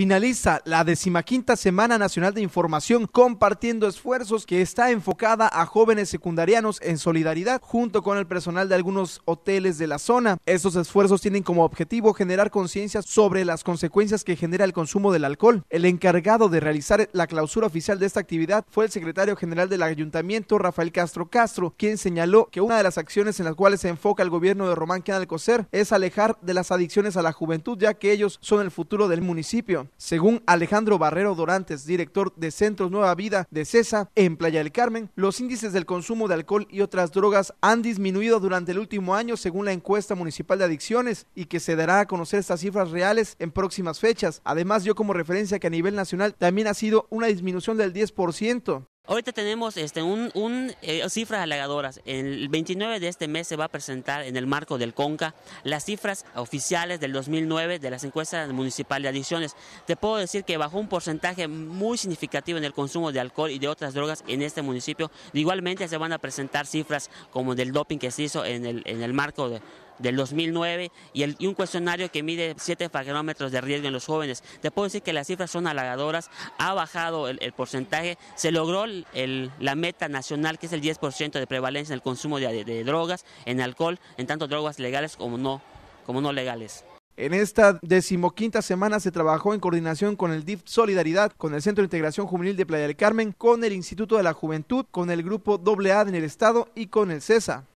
finaliza la decimaquinta Semana Nacional de Información compartiendo esfuerzos que está enfocada a jóvenes secundarianos en solidaridad junto con el personal de algunos hoteles de la zona. Estos esfuerzos tienen como objetivo generar conciencia sobre las consecuencias que genera el consumo del alcohol. El encargado de realizar la clausura oficial de esta actividad fue el secretario general del ayuntamiento, Rafael Castro Castro, quien señaló que una de las acciones en las cuales se enfoca el gobierno de Román Coser es alejar de las adicciones a la juventud, ya que ellos son el futuro del municipio. Según Alejandro Barrero Dorantes, director de Centros Nueva Vida de CESA en Playa del Carmen, los índices del consumo de alcohol y otras drogas han disminuido durante el último año según la encuesta municipal de adicciones y que se dará a conocer estas cifras reales en próximas fechas. Además dio como referencia que a nivel nacional también ha sido una disminución del 10%. Ahorita tenemos este, un, eh, cifras alegadoras El 29 de este mes se va a presentar en el marco del CONCA las cifras oficiales del 2009 de las encuestas municipales de adicciones. Te puedo decir que bajó un porcentaje muy significativo en el consumo de alcohol y de otras drogas en este municipio. Igualmente se van a presentar cifras como del doping que se hizo en el, en el marco de del 2009 y, un cuestionario que mide 7 parámetros de riesgo en los jóvenes. Te puedo decir que las cifras son halagadoras, ha bajado el, porcentaje, se logró la meta nacional que es el 10% de prevalencia en el consumo de, drogas, en alcohol, en tanto drogas legales como no, como no legales. En esta decimoquinta semana se trabajó en coordinación con el DIF Solidaridad, con el Centro de Integración Juvenil de Playa del Carmen, con el Instituto de la Juventud, con el Grupo AA en el Estado y con el CESA.